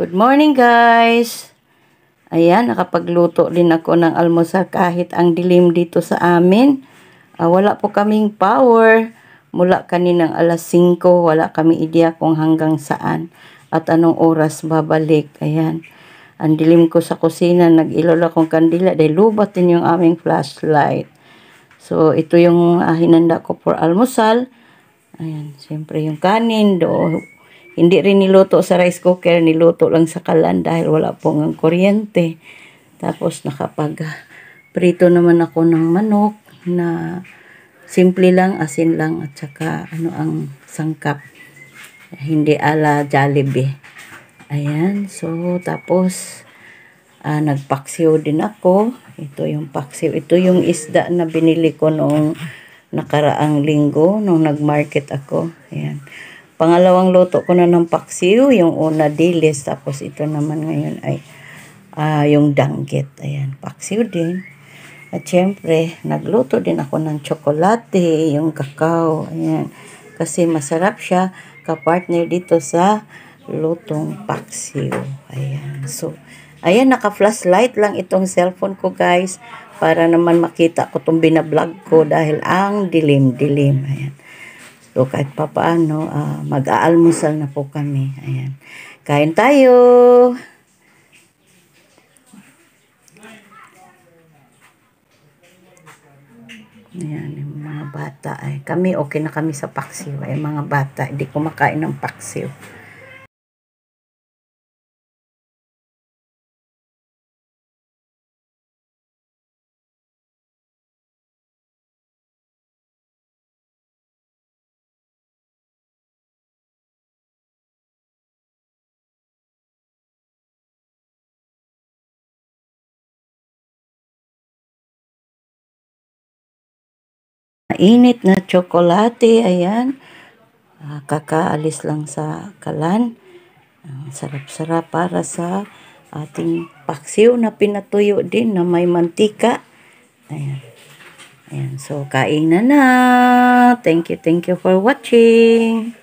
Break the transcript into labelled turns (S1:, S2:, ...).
S1: Good morning guys! Ayan, nakapagluto din ako ng almusal kahit ang dilim dito sa amin. Uh, wala po kaming power. Mula kaninang alas 5, wala kami ideya kung hanggang saan at anong oras babalik. Ayan, ang dilim ko sa kusina, nag-ilola kong kandila dahil lubat din yung aming flashlight. So, ito yung uh, hinanda ko for almusal. Ayan, siyempre yung kanin, do hindi rin niluto sa rice cooker, niluto lang sa kalan dahil wala pong ang kuryente. Tapos nakapag prito naman ako ng manok na simple lang, asin lang at saka ano ang sangkap. Hindi ala jalebi. Ayan, so tapos uh, nagpaksiw din ako. Ito yung paksiw. Ito yung isda na binili ko noong nakaraang linggo nung nag-market ako. Ayan. Pangalawang luto ko na ng paksiw, yung una dilis, tapos ito naman ngayon ay uh, yung danggit. Ayan, paksiw din. At syempre, nagluto din ako ng tsokolate, yung kakao. Ayan, kasi masarap siya kapartner dito sa lutong paksiw. Ayan, so, ayan, naka-flashlight lang itong cellphone ko guys para naman makita ko itong binablog ko dahil ang dilim-dilim. Ayan. So kahit papaano, uh, mag-aalmusal na po kami. Ayan. Kain tayo! Ayan, yung mga bata. Ay, kami, okay na kami sa paksiw. Ay, mga bata, hindi kumakain ng paksiw. mainit na tsokolate. Ayan. Uh, kakaalis lang sa kalan. Ang sarap-sarap para sa ating paksiw na pinatuyo din na may mantika. Ayan. Ayan. So, kain na na. Thank you, thank you for watching.